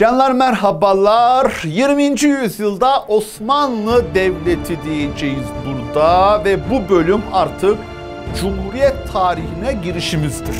Canlar merhabalar. 20. yüzyılda Osmanlı Devleti diyeceğiz burada ve bu bölüm artık Cumhuriyet tarihine girişimizdir.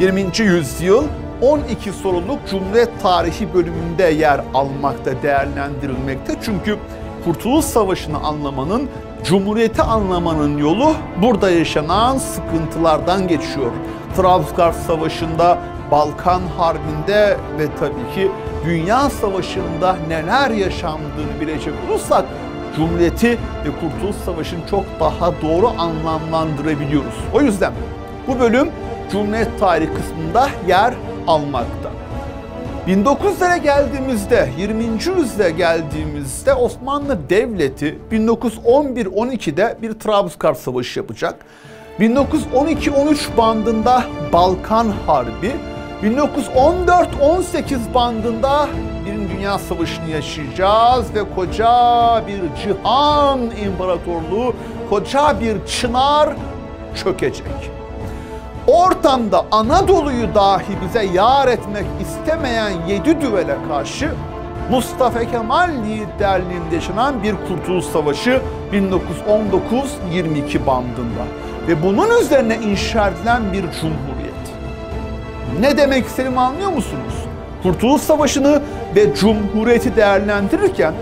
20. yüzyıl 12 soruluk Cumhuriyet tarihi bölümünde yer almakta, değerlendirilmekte. Çünkü Kurtuluş Savaşı'nı anlamanın, Cumhuriyeti anlamanın yolu burada yaşanan sıkıntılardan geçiyor. Trabzon Savaşı'nda Balkan Harbi'nde ve tabii ki Dünya Savaşı'nda neler yaşandığını bilecek olursak Cumhuriyeti ve Kurtuluş Savaşı'nı çok daha doğru anlamlandırabiliyoruz. O yüzden bu bölüm Cumhuriyet tarihi kısmında yer almakta. 1900'lere geldiğimizde, 20. yüzyıla geldiğimizde Osmanlı Devleti 1911-12'de bir Trabzonskar Savaşı yapacak. 1912-13 bandında Balkan Harbi, 1914-18 bandında bir dünya savaşını yaşayacağız ve koca bir cihan imparatorluğu, koca bir çınar çökecek. Ortamda Anadolu'yu dahi bize yar etmek istemeyen yedi düvele karşı Mustafa Kemal liderliğinde yaşanan bir Kurtuluş Savaşı 1919-22 bandında ve bunun üzerine inşa edilen bir cumhur. Ne demek istediğimi anlıyor musunuz? Kurtuluş Savaşı'nı ve Cumhuriyeti değerlendirirken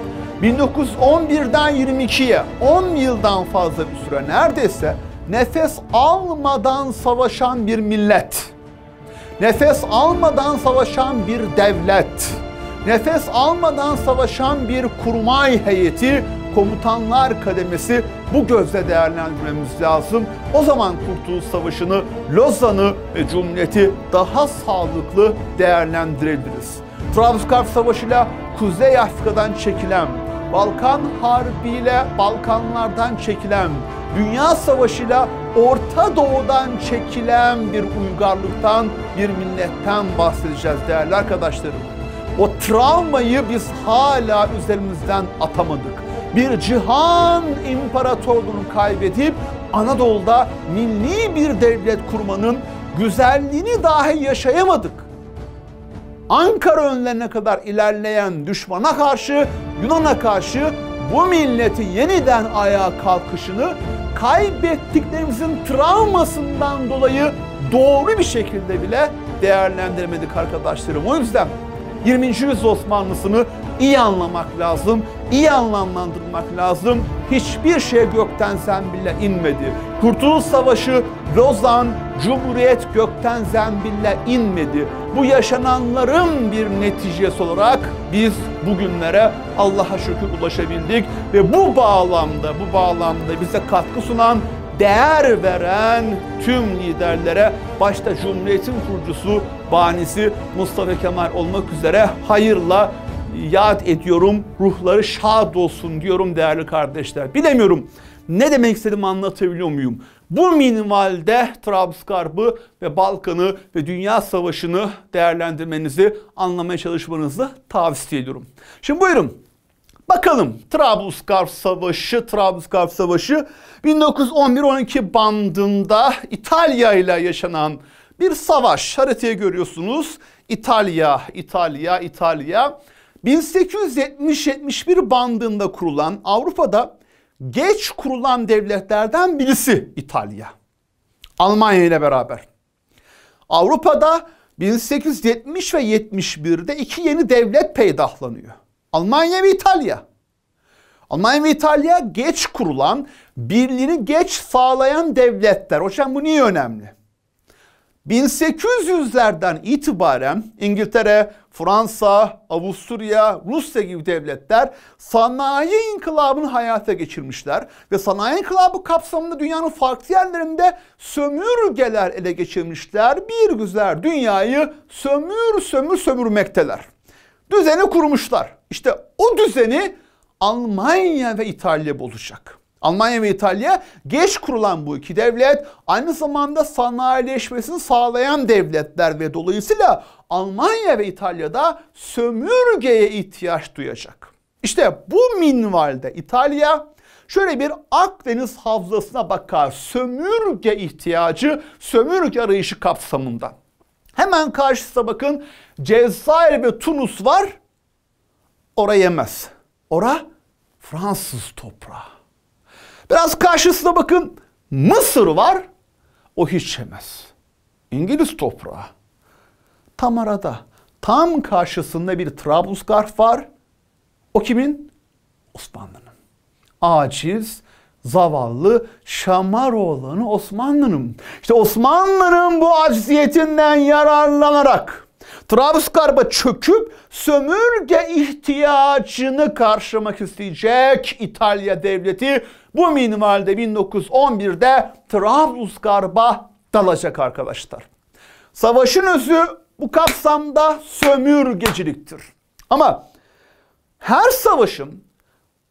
1911'den 22'ye 10 yıldan fazla bir süre neredeyse nefes almadan savaşan bir millet. Nefes almadan savaşan bir devlet. Nefes almadan savaşan bir kurmay heyeti, komutanlar kademesi bu gözle değerlendirmemiz lazım. O zaman Kurtuluş Savaşı'nı, Lozan'ı ve Cumhuriyeti daha sağlıklı değerlendirebiliriz. Trablusgarp Savaşı'yla Kuzey Afrika'dan çekilen, Balkan Harbi ile Balkanlardan çekilen, Dünya Savaşı'yla Orta Doğu'dan çekilen bir uygarlıktan, bir milletten bahsedeceğiz değerli arkadaşlarım. O travmayı biz hala üzerimizden atamadık bir cihan imparatorluğunu kaybedip Anadolu'da milli bir devlet kurmanın güzelliğini dahi yaşayamadık. Ankara önlerine kadar ilerleyen düşmana karşı, Yunan'a karşı bu milleti yeniden ayağa kalkışını kaybettiklerimizin travmasından dolayı doğru bir şekilde bile değerlendirmedik arkadaşlarım. O yüzden 20. yüzyıl Osmanlısını iyi anlamak lazım, iyi anlamlandırmak lazım. Hiçbir şey gökten zembille inmedi. Kurtuluş Savaşı, Lozan, Cumhuriyet gökten zembille inmedi. Bu yaşananların bir neticesi olarak biz bugünlere Allah'a şükür ulaşabildik ve bu bağlamda bu bağlamda bize katkı sunan değer veren tüm liderlere başta Cumhuriyet'in kurucusu, banisi Mustafa Kemal olmak üzere hayırla yad ediyorum. Ruhları şad olsun diyorum değerli kardeşler. Bilemiyorum ne demek istediğimi anlatabiliyor muyum? Bu minvalde Trabzgarb'ı ve Balkan'ı ve Dünya Savaşı'nı değerlendirmenizi, anlamaya çalışmanızı tavsiye ediyorum. Şimdi buyurun Bakalım Trablusgarp Savaşı, Trablusgarp Savaşı 1911-12 bandında İtalya ile yaşanan bir savaş. Haritaya görüyorsunuz İtalya, İtalya, İtalya. 1870-71 bandında kurulan Avrupa'da geç kurulan devletlerden birisi İtalya. Almanya ile beraber. Avrupa'da 1870 ve 71'de iki yeni devlet peydahlanıyor. Almanya ve İtalya. Almanya ve İtalya geç kurulan, birliğini geç sağlayan devletler. Hocam bu niye önemli? 1800'lerden itibaren İngiltere, Fransa, Avusturya, Rusya gibi devletler sanayi inkılabını hayata geçirmişler ve sanayi inkılabı kapsamında dünyanın farklı yerlerinde sömürgeler ele geçirmişler. Bir güzel dünyayı sömür sömür sömürmekteler düzeni kurmuşlar. İşte o düzeni Almanya ve İtalya bulacak. Almanya ve İtalya geç kurulan bu iki devlet aynı zamanda sanayileşmesini sağlayan devletler ve dolayısıyla Almanya ve İtalya'da sömürgeye ihtiyaç duyacak. İşte bu minvalde İtalya şöyle bir Akdeniz havzasına bakar sömürge ihtiyacı, sömürge arayışı kapsamında. Hemen karşısına bakın Cezayir ve Tunus var. Ora yemez. Ora Fransız toprağı. Biraz karşısına bakın Mısır var. O hiç yemez. İngiliz toprağı. Tam arada, tam karşısında bir Trablusgarp var. O kimin? Osmanlı'nın. Aciz, zavallı Şamaroğlan'ı Osmanlı'nın. İşte Osmanlı'nın bu acziyetinden yararlanarak Trabzgarba çöküp sömürge ihtiyacını karşılamak isteyecek İtalya devleti bu minvalde 1911'de Trabzgarba dalacak arkadaşlar. Savaşın özü bu kapsamda sömürgeciliktir. Ama her savaşın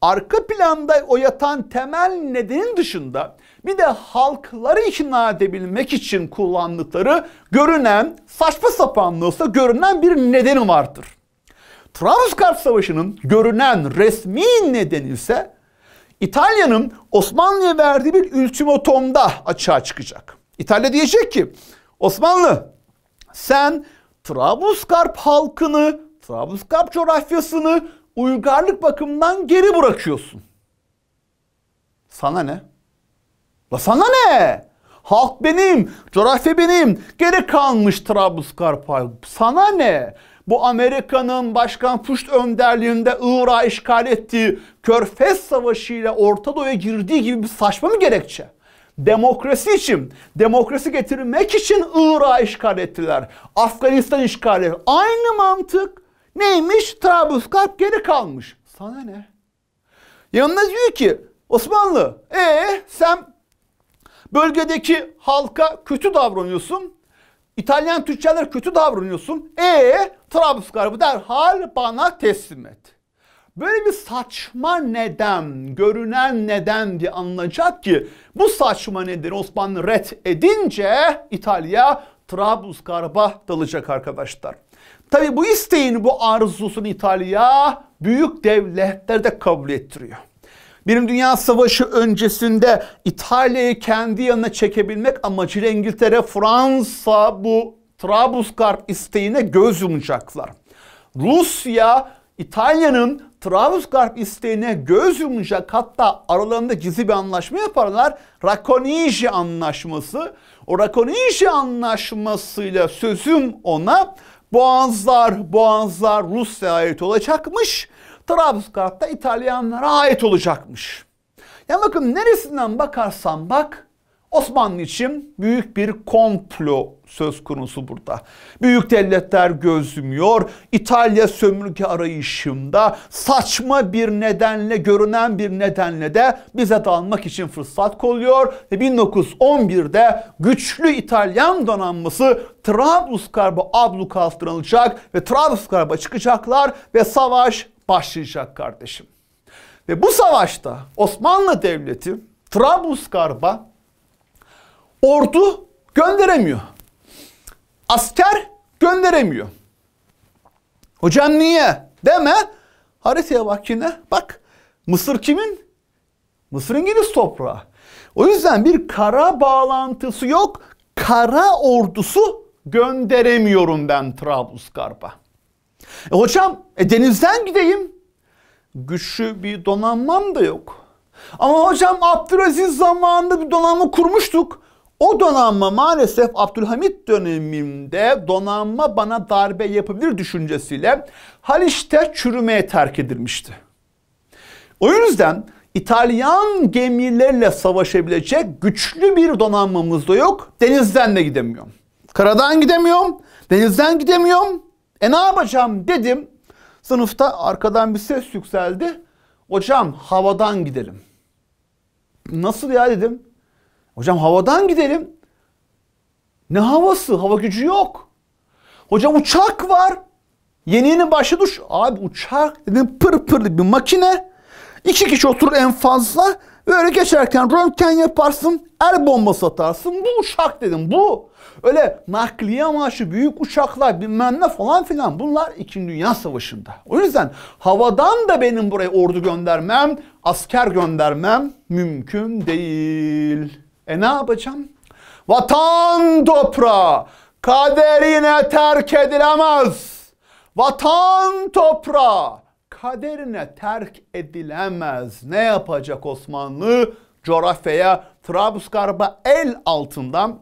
arka planda o yatan temel nedenin dışında bir de halkları ikna edebilmek için kullandıkları görünen saçma sapan olsa görünen bir nedeni vardır. Trabzonspor Savaşı'nın görünen resmi nedeni ise İtalya'nın Osmanlı'ya verdiği bir ultimatomda açığa çıkacak. İtalya diyecek ki Osmanlı sen Trablusgarp halkını, Trablusgarp coğrafyasını uygarlık bakımından geri bırakıyorsun. Sana ne? La sana ne? Halk benim, coğrafya benim. Geri kalmış Trablusgarpay. Sana ne? Bu Amerika'nın Başkan Puşt önderliğinde Irak'a işgal ettiği Körfez Savaşı ile Orta Doğu'ya girdiği gibi bir saçma mı gerekçe? Demokrasi için, demokrasi getirmek için Irak'a işgal ettiler. Afganistan işgal ettiler. Aynı mantık Neymiş? Trablusgarp geri kalmış. Sana ne? Yanına diyor ki Osmanlı ee sen bölgedeki halka kötü davranıyorsun. İtalyan Türkçeler kötü davranıyorsun. Ee Trablusgarp'ı derhal bana teslim et. Böyle bir saçma neden, görünen neden diye anlayacak ki bu saçma nedeni Osmanlı ret edince İtalya Trablusgarp'a dalacak arkadaşlar. Tabi bu isteğin, bu arzusunu İtalya büyük devletler de kabul ettiriyor. Birinci Dünya Savaşı öncesinde İtalya'yı kendi yanına çekebilmek amacıyla İngiltere, Fransa bu Trablusgarp isteğine göz yumacaklar. Rusya İtalya'nın Trablusgarp isteğine göz yumacak hatta aralarında gizli bir anlaşma yaparlar. Rakoniji Anlaşması. O Rakoniji Anlaşması'yla sözüm ona Boğazlar, Boğazlar Rusya'ya ait olacakmış. Trabzonspor da İtalyanlara ait olacakmış. Ya bakın neresinden bakarsan bak Osmanlı için büyük bir komplo söz konusu burada. Büyük devletler gözümüyor. İtalya sömürge arayışında saçma bir nedenle görünen bir nedenle de bize dalmak için fırsat kolluyor. Ve 1911'de güçlü İtalyan donanması Trablusgarb'a ablukastırılacak ve Trablusgarb'a çıkacaklar ve savaş başlayacak kardeşim. Ve bu savaşta Osmanlı Devleti Trablusgarb'a Ordu gönderemiyor. Asker gönderemiyor. Hocam niye? Deme. Haritaya bak yine. Bak. Mısır kimin? Mısır İngiliz toprağı. O yüzden bir kara bağlantısı yok. Kara ordusu gönderemiyorum ben Trablusgarp'a. E hocam e denizden gideyim. Güçlü bir donanmam da yok. Ama hocam Abdülaziz zamanında bir donanma kurmuştuk. O donanma maalesef Abdülhamit döneminde donanma bana darbe yapabilir düşüncesiyle Haliç'te çürümeye terk edilmişti. O yüzden İtalyan gemilerle savaşabilecek güçlü bir donanmamız da yok. Denizden de gidemiyorum. Karadan gidemiyorum. Denizden gidemiyorum. E ne yapacağım dedim. Sınıfta arkadan bir ses yükseldi. Hocam havadan gidelim. Nasıl ya dedim. Hocam havadan gidelim. Ne havası? Hava gücü yok. Hocam uçak var. Yeni yeni başladı. Abi uçak dedim pır pırlı bir makine. İki kişi oturur en fazla. Böyle geçerken röntgen yaparsın, el bombası atarsın. Bu uçak dedim bu. Öyle nakliye maaşı, büyük uçaklar bilmem ne falan filan bunlar 2. Dünya Savaşı'nda. O yüzden havadan da benim buraya ordu göndermem, asker göndermem mümkün değil. E ne yapacağım? Vatan toprağı kaderine terk edilemez. Vatan toprağı kaderine terk edilemez. Ne yapacak Osmanlı? Coğrafyaya Trabzgarba el altından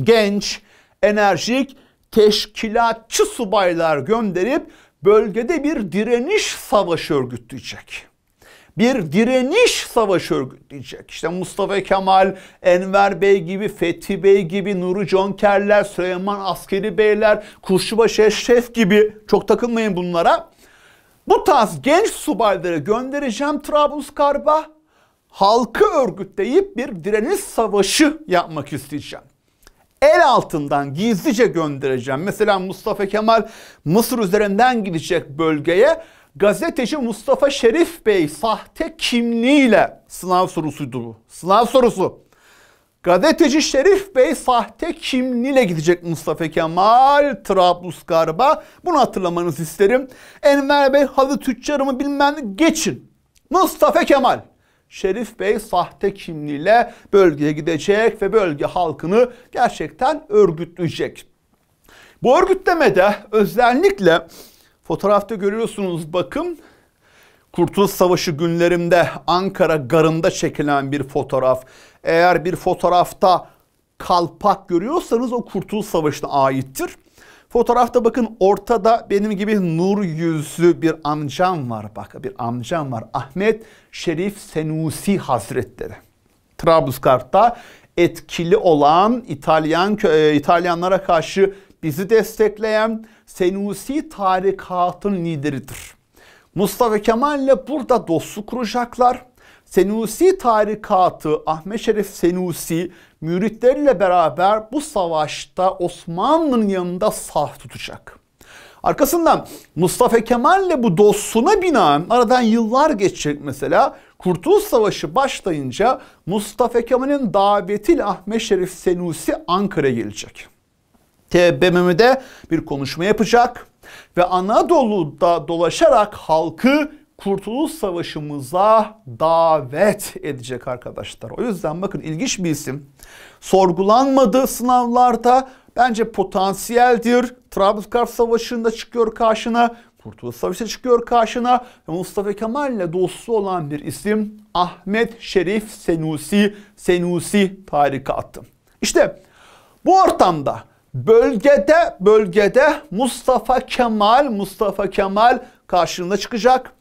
genç, enerjik, teşkilatçı subaylar gönderip bölgede bir direniş savaşı örgütleyecek bir direniş savaşı örgütleyecek. İşte Mustafa Kemal, Enver Bey gibi, Fethi Bey gibi, Nuri Conkerler, Süleyman Askeri Beyler, Kurşubaşı Eşref gibi çok takılmayın bunlara. Bu tarz genç subayları göndereceğim Trablusgarb'a. Halkı örgütleyip bir direniş savaşı yapmak isteyeceğim el altından gizlice göndereceğim. Mesela Mustafa Kemal Mısır üzerinden gidecek bölgeye gazeteci Mustafa Şerif Bey sahte kimliğiyle sınav sorusuydu bu. Sınav sorusu. Gazeteci Şerif Bey sahte kimliğiyle gidecek Mustafa Kemal Trablusgarba. Bunu hatırlamanızı isterim. Enver Bey halı tüccarımı bilmem geçin. Mustafa Kemal Şerif Bey sahte kimliğiyle bölgeye gidecek ve bölge halkını gerçekten örgütleyecek. Bu örgütlemede özellikle Fotoğrafta görüyorsunuz bakın. Kurtuluş Savaşı günlerimde Ankara garında çekilen bir fotoğraf. Eğer bir fotoğrafta kalpak görüyorsanız o Kurtuluş Savaşı'na aittir. Fotoğrafta bakın ortada benim gibi nur yüzlü bir amcam var. Bak bir amcam var. Ahmet Şerif Senusi Hazretleri. Trabluskart'ta etkili olan İtalyan e, İtalyanlara karşı bizi destekleyen Senusi tarikatın lideridir. Mustafa Kemal ile burada dostluk kuracaklar. Senusi tarikatı Ahmet Şerif Senusi müritleriyle beraber bu savaşta Osmanlı'nın yanında saf tutacak. Arkasından Mustafa Kemal ile bu dostluğuna binaen aradan yıllar geçecek mesela. Kurtuluş Savaşı başlayınca Mustafa Kemal'in davetiyle Ahmet Şerif Senusi Ankara'ya gelecek. TBMM'de bir konuşma yapacak ve Anadolu'da dolaşarak halkı Kurtuluş Savaşımıza davet edecek arkadaşlar. O yüzden bakın ilginç bir isim. Sorgulanmadı sınavlarda. Bence potansiyeldir. Trabzonkar Savaşı'nda çıkıyor karşına. Kurtuluş Savaşı çıkıyor karşına Mustafa Kemal ile dostu olan bir isim Ahmet Şerif Senusi, Senusi tarikatı. İşte bu ortamda Bölgede bölgede Mustafa Kemal Mustafa Kemal karşılığına çıkacak.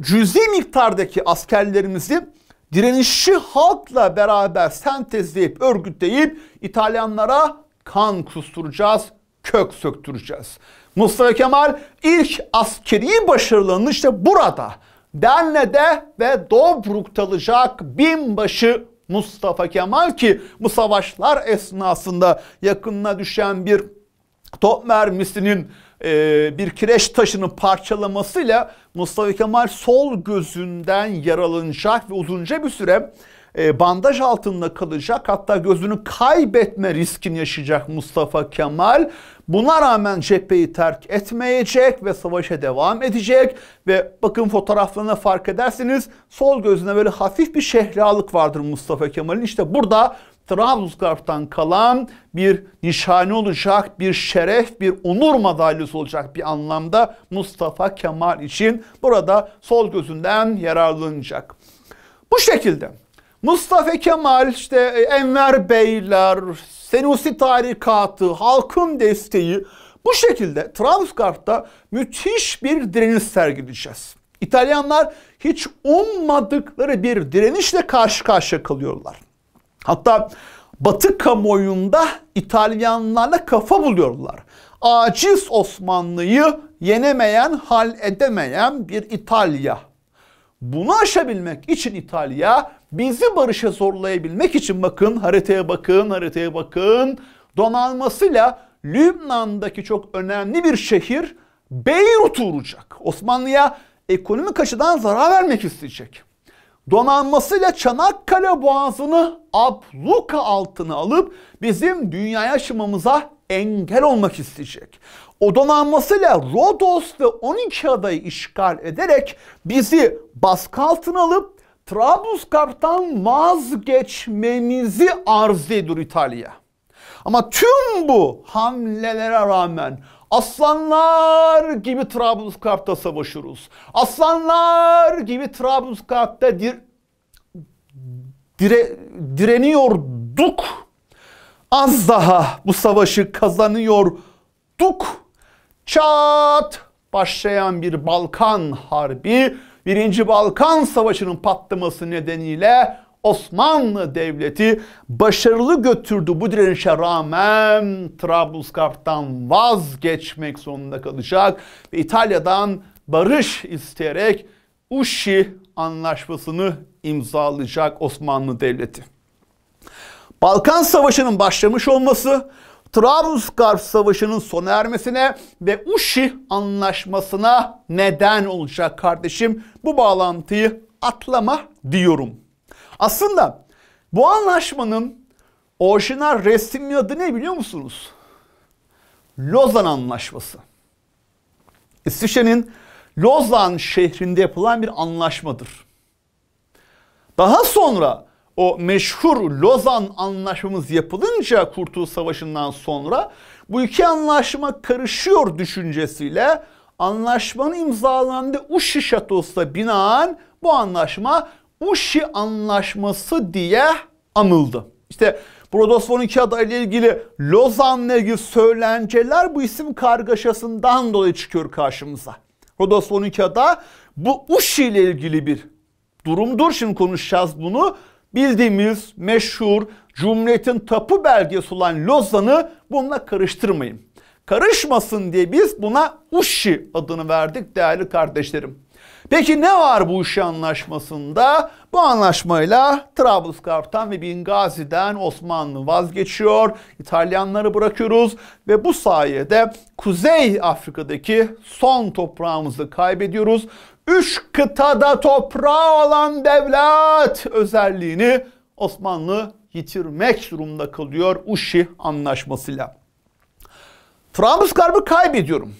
Cüzi miktardaki askerlerimizi direnişçi halkla beraber sentezleyip örgütleyip İtalyanlara kan kusturacağız, kök söktüreceğiz. Mustafa Kemal ilk askeri başarılarını işte burada Derne'de ve Dobruk'ta alacak binbaşı Mustafa Kemal ki bu savaşlar esnasında yakınına düşen bir top mermisinin e, bir kireç taşını parçalamasıyla Mustafa Kemal sol gözünden yaralanacak ve uzunca bir süre e, bandaj altında kalacak hatta gözünü kaybetme riskini yaşayacak Mustafa Kemal. Buna rağmen cepheyi terk etmeyecek ve savaşa devam edecek ve bakın fotoğraflarına fark edersiniz, sol gözüne böyle hafif bir şehralık vardır Mustafa Kemal'in. İşte burada Trablusgarp'tan kalan bir nişane olacak, bir şeref, bir onur madalyası olacak bir anlamda Mustafa Kemal için burada sol gözünden yararlanacak. Bu şekilde Mustafa Kemal, işte e, Enver Beyler, Senusi tarikatı, halkın desteği bu şekilde Trabzon'da müthiş bir direniş sergileyeceğiz. İtalyanlar hiç ummadıkları bir direnişle karşı karşıya kalıyorlar. Hatta Batı kamuoyunda İtalyanlarla kafa buluyorlar. Aciz Osmanlı'yı yenemeyen, hal edemeyen bir İtalya. Bunu aşabilmek için İtalya bizi barışa zorlayabilmek için bakın haritaya bakın haritaya bakın donanmasıyla Lübnan'daki çok önemli bir şehir Beyrut'u vuracak. Osmanlı'ya ekonomik açıdan zarar vermek isteyecek. Donanmasıyla Çanakkale Boğazı'nı abluka altına alıp bizim dünyaya aşımamıza engel olmak isteyecek. O donanmasıyla Rodos ve 12 adayı işgal ederek bizi baskı altına alıp Trablusgarp'tan vazgeçmemizi arz ediyor İtalya. Ama tüm bu hamlelere rağmen aslanlar gibi Trablusgarp'ta savaşırız. Aslanlar gibi Trablusgarp'ta dir dire direniyorduk. Az daha bu savaşı kazanıyorduk. Çat başlayan bir Balkan Harbi Birinci Balkan Savaşı'nın patlaması nedeniyle Osmanlı Devleti başarılı götürdü bu direnişe rağmen Trablusgarp'tan vazgeçmek zorunda kalacak ve İtalya'dan barış isteyerek Uşi Anlaşması'nı imzalayacak Osmanlı Devleti. Balkan Savaşı'nın başlamış olması Trablusgarp Savaşı'nın sona ermesine ve Uşi Anlaşması'na neden olacak kardeşim. Bu bağlantıyı atlama diyorum. Aslında bu anlaşmanın orijinal resmi adı ne biliyor musunuz? Lozan Anlaşması. İsviçre'nin Lozan şehrinde yapılan bir anlaşmadır. Daha sonra o meşhur Lozan anlaşmamız yapılınca Kurtuluş Savaşı'ndan sonra bu iki anlaşma karışıyor düşüncesiyle anlaşmanın imzalandığı Uşi Şatosu'na binaen bu anlaşma Uşi Anlaşması diye anıldı. İşte Brodosfor'un iki adayla ilgili Lozan'la ilgili söylenceler bu isim kargaşasından dolayı çıkıyor karşımıza. Brodosfor'un iki ada bu Uşi ile ilgili bir durumdur. Şimdi konuşacağız bunu bildiğimiz meşhur Cumhuriyet'in tapu belgesi olan Lozan'ı bununla karıştırmayın. Karışmasın diye biz buna Uşi adını verdik değerli kardeşlerim. Peki ne var bu Uşi anlaşmasında? Bu anlaşmayla Trablusgarp'tan ve Bingazi'den Osmanlı vazgeçiyor. İtalyanları bırakıyoruz ve bu sayede Kuzey Afrika'daki son toprağımızı kaybediyoruz üç kıtada toprağı olan devlet özelliğini Osmanlı yitirmek durumunda kalıyor Uşi anlaşmasıyla. Trablusgarb'ı kaybediyorum.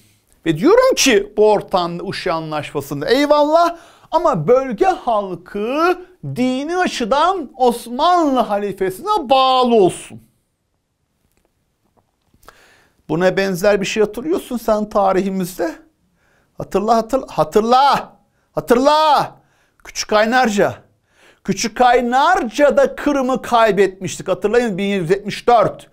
Ve diyorum ki bu ortamda Uşi anlaşmasında eyvallah ama bölge halkı dini açıdan Osmanlı halifesine bağlı olsun. Buna benzer bir şey hatırlıyorsun sen tarihimizde. Hatırla hatırla hatırla. Hatırla. Küçük Kaynarca. Küçük Kaynarca'da Kırım'ı kaybetmiştik. Hatırlayın 1774.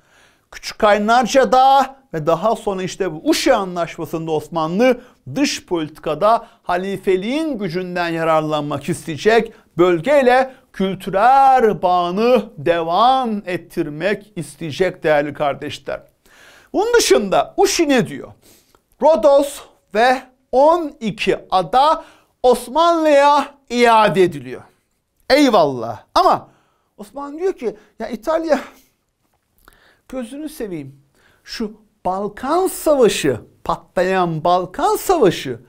Küçük Kaynarca'da ve daha sonra işte bu Uşa Anlaşması'nda Osmanlı dış politikada halifeliğin gücünden yararlanmak isteyecek. Bölgeyle kültürel bağını devam ettirmek isteyecek değerli kardeşler. Bunun dışında Uşi ne diyor? Rodos ve 12 ada Osmanlı'ya iade ediliyor. Eyvallah. Ama Osmanlı diyor ki ya İtalya gözünü seveyim. Şu Balkan Savaşı patlayan Balkan Savaşı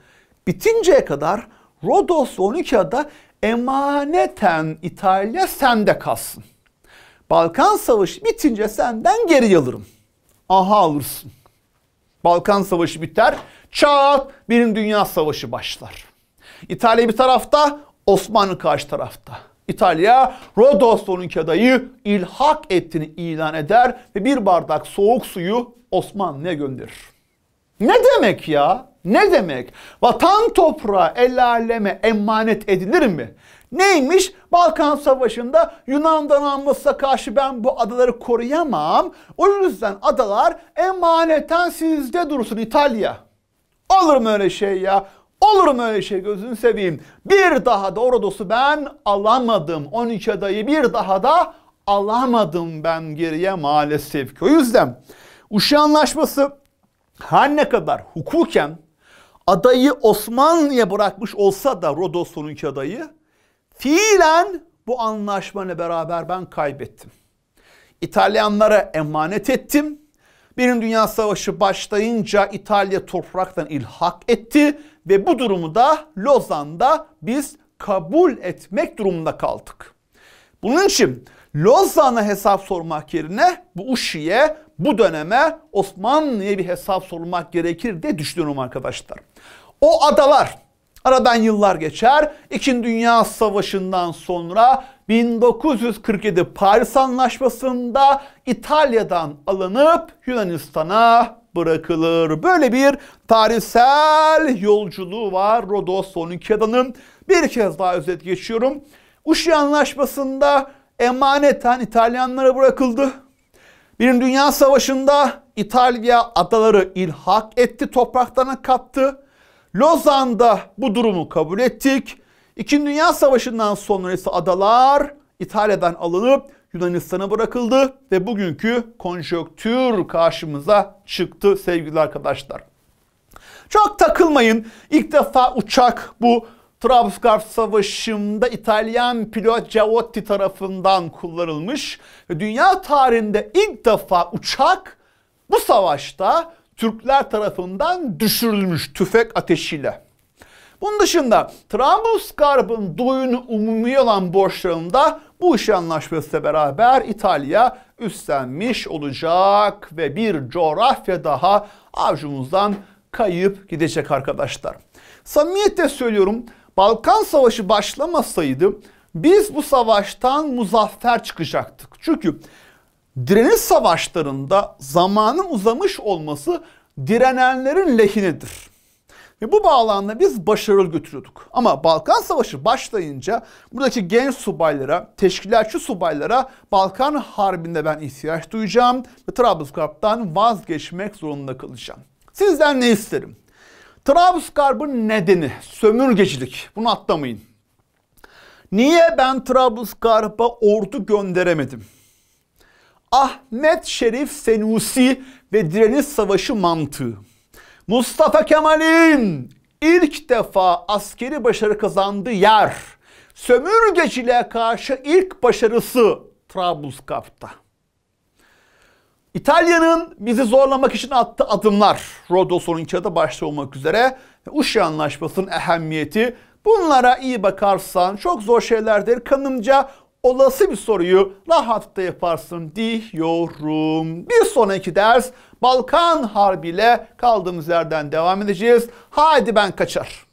bitinceye kadar Rodos ve 12 ada emaneten İtalya sende kalsın. Balkan Savaşı bitince senden geri alırım. Aha alırsın. Balkan Savaşı biter. Çat, Birinci Dünya Savaşı başlar. İtalya bir tarafta, Osmanlı karşı tarafta. İtalya Rodolfo'nun adayı ilhak ettiğini ilan eder ve bir bardak soğuk suyu Osmanlı'ya gönderir. Ne demek ya? Ne demek? Vatan toprağı el aleme emanet edilir mi? Neymiş? Balkan Savaşı'nda Yunan donanmasına karşı ben bu adaları koruyamam. O yüzden adalar emaneten sizde dursun İtalya. Olur mu öyle şey ya? Olur mu öyle şey gözünü seveyim. Bir daha da ordusu ben alamadım. 12 adayı bir daha da alamadım ben geriye maalesef. ki. O yüzden Uşi Anlaşması her ne kadar hukuken adayı Osmanlı'ya bırakmış olsa da Rodos'un iki adayı fiilen bu anlaşmayla beraber ben kaybettim. İtalyanlara emanet ettim. Birinci Dünya Savaşı başlayınca İtalya topraktan ilhak etti ve bu durumu da Lozan'da biz kabul etmek durumunda kaldık. Bunun için Lozan'a hesap sormak yerine bu Uşi'ye, bu döneme Osmanlı'ya bir hesap sormak gerekir diye düşünüyorum arkadaşlar. O adalar Aradan yıllar geçer. İkinci Dünya Savaşı'ndan sonra 1947 Paris Anlaşması'nda İtalya'dan alınıp Yunanistan'a bırakılır. Böyle bir tarihsel yolculuğu var Rodos 12 adanın. Bir kez daha özet geçiyorum. Uşi Anlaşması'nda emaneten İtalyanlara bırakıldı. Birinci Dünya Savaşı'nda İtalya adaları ilhak etti, topraklarına kattı. Lozan'da bu durumu kabul ettik. İkinci Dünya Savaşı'ndan sonra ise adalar İtalya'dan alınıp Yunanistan'a bırakıldı ve bugünkü konjöktür karşımıza çıktı sevgili arkadaşlar. Çok takılmayın. İlk defa uçak bu Trabzon Savaşı'nda İtalyan pilot Giavotti tarafından kullanılmış ve dünya tarihinde ilk defa uçak bu savaşta Türkler tarafından düşürülmüş tüfek ateşiyle. Bunun dışında Trablusgarb'ın duyunu umumi olan borçlarında bu iş anlaşmasıyla beraber İtalya üstlenmiş olacak ve bir coğrafya daha avcumuzdan kayıp gidecek arkadaşlar. Samimiyetle söylüyorum Balkan Savaşı başlamasaydı biz bu savaştan muzaffer çıkacaktık. Çünkü direniş savaşlarında zamanın uzamış olması direnenlerin lehinedir. Ve bu bağlamda biz başarılı götürüyorduk. Ama Balkan Savaşı başlayınca buradaki genç subaylara, teşkilatçı subaylara Balkan Harbi'nde ben ihtiyaç duyacağım ve Trablusgarp'tan vazgeçmek zorunda kalacağım. Sizden ne isterim? Trablusgarp'ın nedeni sömürgecilik. Bunu atlamayın. Niye ben Trablusgarp'a ordu gönderemedim? Ahmet Şerif Senusi ve direniş savaşı mantığı. Mustafa Kemal'in ilk defa askeri başarı kazandığı yer sömürgeciliğe karşı ilk başarısı Trablusgarp'ta. İtalya'nın bizi zorlamak için attığı adımlar Rodos'un kağıda başta olmak üzere Uşi Anlaşması'nın ehemmiyeti bunlara iyi bakarsan çok zor şeylerdir. Kanımca olası bir soruyu rahatlıkla yaparsın diyorum. Bir sonraki ders Balkan Harbi ile kaldığımız yerden devam edeceğiz. Hadi ben kaçar.